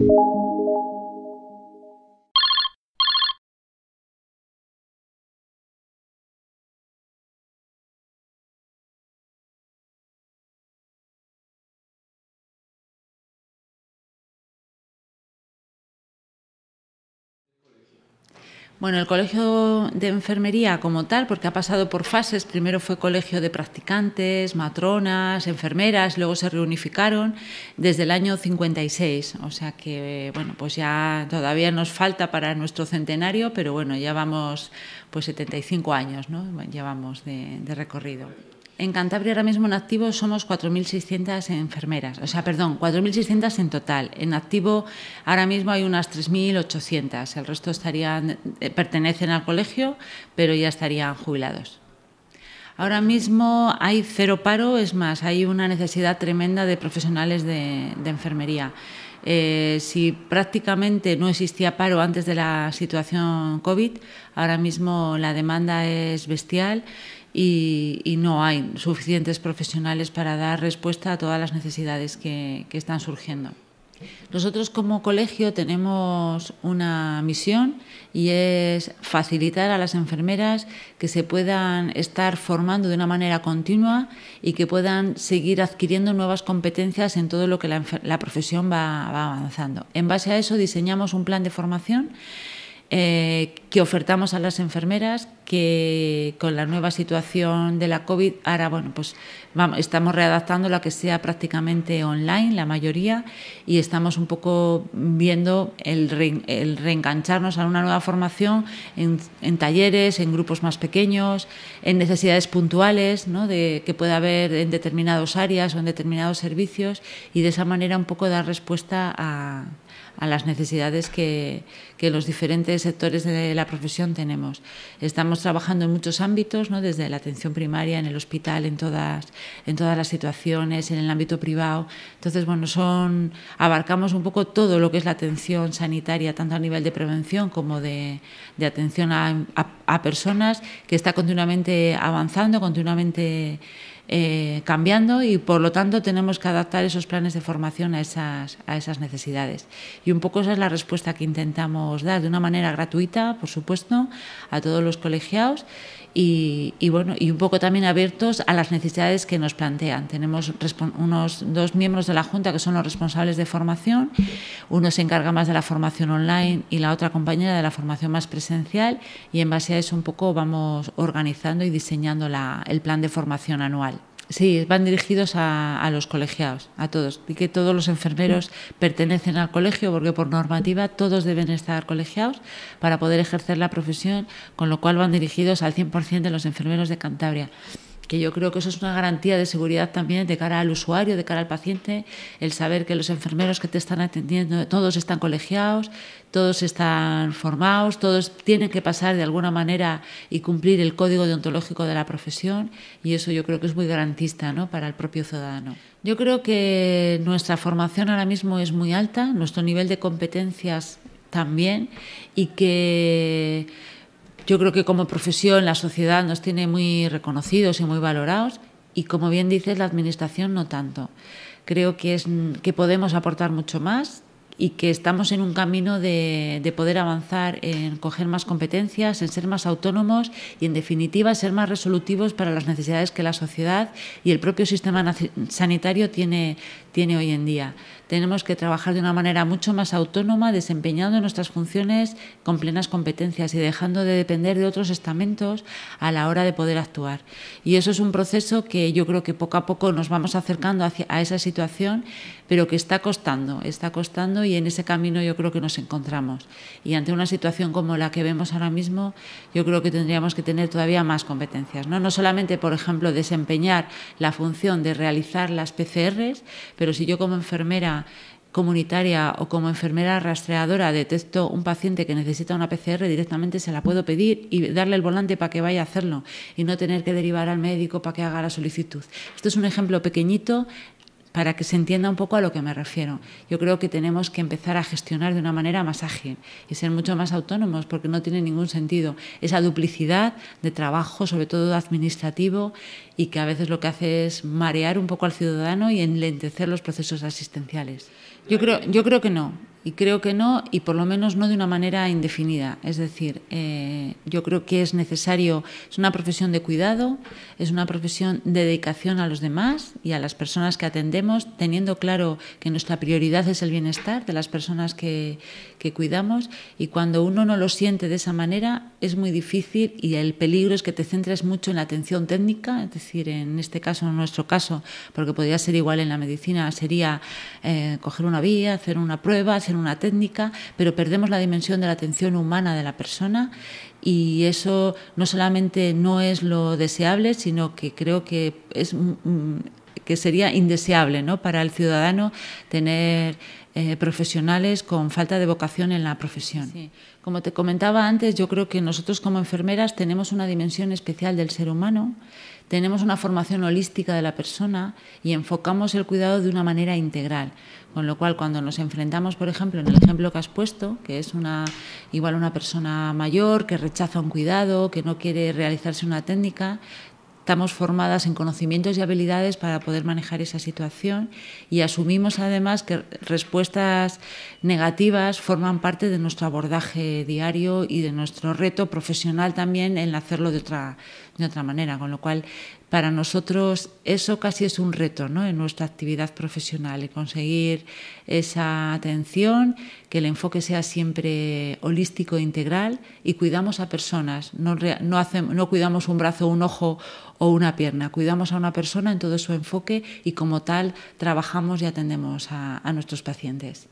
you Bueno, el colegio de enfermería como tal, porque ha pasado por fases, primero fue colegio de practicantes, matronas, enfermeras, luego se reunificaron desde el año 56, o sea que, bueno, pues ya todavía nos falta para nuestro centenario, pero bueno, ya vamos pues 75 años, ¿no? Llevamos de, de recorrido en Cantabria ahora mismo en activo somos 4.600 enfermeras, o sea, perdón, 4.600 en total. En activo ahora mismo hay unas 3.800, el resto estarían, eh, pertenecen al colegio, pero ya estarían jubilados. Ahora mismo hay cero paro, es más, hay una necesidad tremenda de profesionales de enfermería. Eh, si prácticamente no existía paro antes de la situación COVID, ahora mismo la demanda es bestial y, no hay suficientes profesionales para dar respuesta a todas las necesidades que están surgiendo. Nosotros como colegio tenemos una misión y es facilitar a las enfermeras que se puedan estar formando de una manera continua y que puedan seguir adquiriendo nuevas competencias en todo lo que la, profesión va avanzando. En base a eso diseñamos un plan de formación eh, que ofertamos a las enfermeras, que con la nueva situación de la COVID, ahora bueno, pues vamos, estamos readaptando la que sea prácticamente online, la mayoría, y estamos un poco viendo el, el reengancharnos a una nueva formación en, talleres, en grupos más pequeños, en necesidades puntuales ¿no? de, que pueda haber en determinadas áreas o en determinados servicios, y de esa manera un poco dar respuesta a a las necesidades que, los diferentes sectores de la profesión tenemos. Estamos trabajando en muchos ámbitos, desde la atención primaria, en el hospital, en todas, en todas las situaciones, en el ámbito privado. Entonces, bueno, son, abarcamos un poco todo lo que es la atención sanitaria, tanto a nivel de prevención como de, atención a, a personas, que está continuamente avanzando, continuamente eh, cambiando y por lo tanto tenemos que adaptar esos planes de formación a esas, a esas necesidades. Y un poco esa es la respuesta que intentamos dar, de una manera gratuita, por supuesto, a todos los colegiados y, y, bueno, y un poco también abiertos a las necesidades que nos plantean. Tenemos unos dos miembros de la Junta que son los responsables de formación, uno se encarga más de la formación online y la otra compañera de la formación más presencial y en base a eso un poco vamos organizando y diseñando la, el plan de formación anual. Sí, van dirigidos a, a, los colegiados, a todos. Y que todos los enfermeros pertenecen al colegio, porque por normativa todos deben estar colegiados para poder ejercer la profesión, con lo cual van dirigidos al 100% de los enfermeros de Cantabria que yo creo que eso es una garantía de seguridad también de cara al usuario, de cara al paciente, el saber que los enfermeros que te están atendiendo, todos están colegiados, todos están formados, todos tienen que pasar de alguna manera y cumplir el código deontológico de la profesión y eso yo creo que es muy garantista para el propio ciudadano. Yo creo que nuestra formación ahora mismo es muy alta, nuestro nivel de competencias también y que yo creo que como profesión la sociedad nos tiene muy reconocidos y muy valorados y como bien dices la administración no tanto. Creo que es que podemos aportar mucho más y que estamos en un camino de, de poder avanzar en coger más competencias, en ser más autónomos y, en definitiva, ser más resolutivos para las necesidades que la sociedad y el propio sistema sanitario tiene, tiene hoy en día. Tenemos que trabajar de una manera mucho más autónoma, desempeñando nuestras funciones con plenas competencias y dejando de depender de otros estamentos a la hora de poder actuar. Y eso es un proceso que yo creo que poco a poco nos vamos acercando hacia, a esa situación, pero que está costando, está costando y en ese camino yo creo que nos encontramos. Y ante una situación como la que vemos ahora mismo, yo creo que tendríamos que tener todavía más competencias, no, no solamente, por ejemplo, desempeñar la función de realizar las PCRs, pero si yo como enfermera comunitaria o como enfermera rastreadora detecto un paciente que necesita una PCR, directamente se la puedo pedir y darle el volante para que vaya a hacerlo y no tener que derivar al médico para que haga la solicitud. Esto es un ejemplo pequeñito para que se entienda un poco a lo que me refiero. Yo creo que tenemos que empezar a gestionar de una manera más ágil y ser mucho más autónomos porque no tiene ningún sentido esa duplicidad de trabajo, sobre todo administrativo, y que a veces lo que hace es marear un poco al ciudadano y enlentecer los procesos asistenciales. Yo creo, yo creo que no. Y creo que no, y por lo menos no de una manera indefinida. Es decir, eh, yo creo que es necesario, es una profesión de cuidado, es una profesión de dedicación a los demás y a las personas que atendemos, teniendo claro que nuestra prioridad es el bienestar de las personas que, que cuidamos. Y cuando uno no lo siente de esa manera, es muy difícil y el peligro es que te centres mucho en la atención técnica, es decir, en este caso, en nuestro caso, porque podría ser igual en la medicina, sería eh, coger una vía, hacer una prueba, hacer una técnica, pero perdemos la dimensión de la atención humana de la persona y eso no solamente no es lo deseable, sino que creo que es que sería indeseable ¿no? para el ciudadano tener eh, profesionales con falta de vocación en la profesión. Como te comentaba antes, yo creo que nosotros como enfermeras tenemos una dimensión especial del ser humano, tenemos una formación holística de la persona y enfocamos el cuidado de una manera integral. Con lo cual, cuando nos enfrentamos, por ejemplo, en el ejemplo que has puesto, que es una igual una persona mayor que rechaza un cuidado, que no quiere realizarse una técnica, estamos formadas en conocimientos y habilidades para poder manejar esa situación y asumimos además que respuestas negativas forman parte de nuestro abordaje diario y de nuestro reto profesional también en hacerlo de otra de otra manera, con lo cual para nosotros eso casi es un reto en nuestra actividad profesional conseguir esa atención, que el enfoque sea siempre holístico e integral y cuidamos a personas, no, hacemos, no cuidamos un brazo, un ojo o una pierna, cuidamos a una persona en todo su enfoque y como tal trabajamos y atendemos a nuestros pacientes.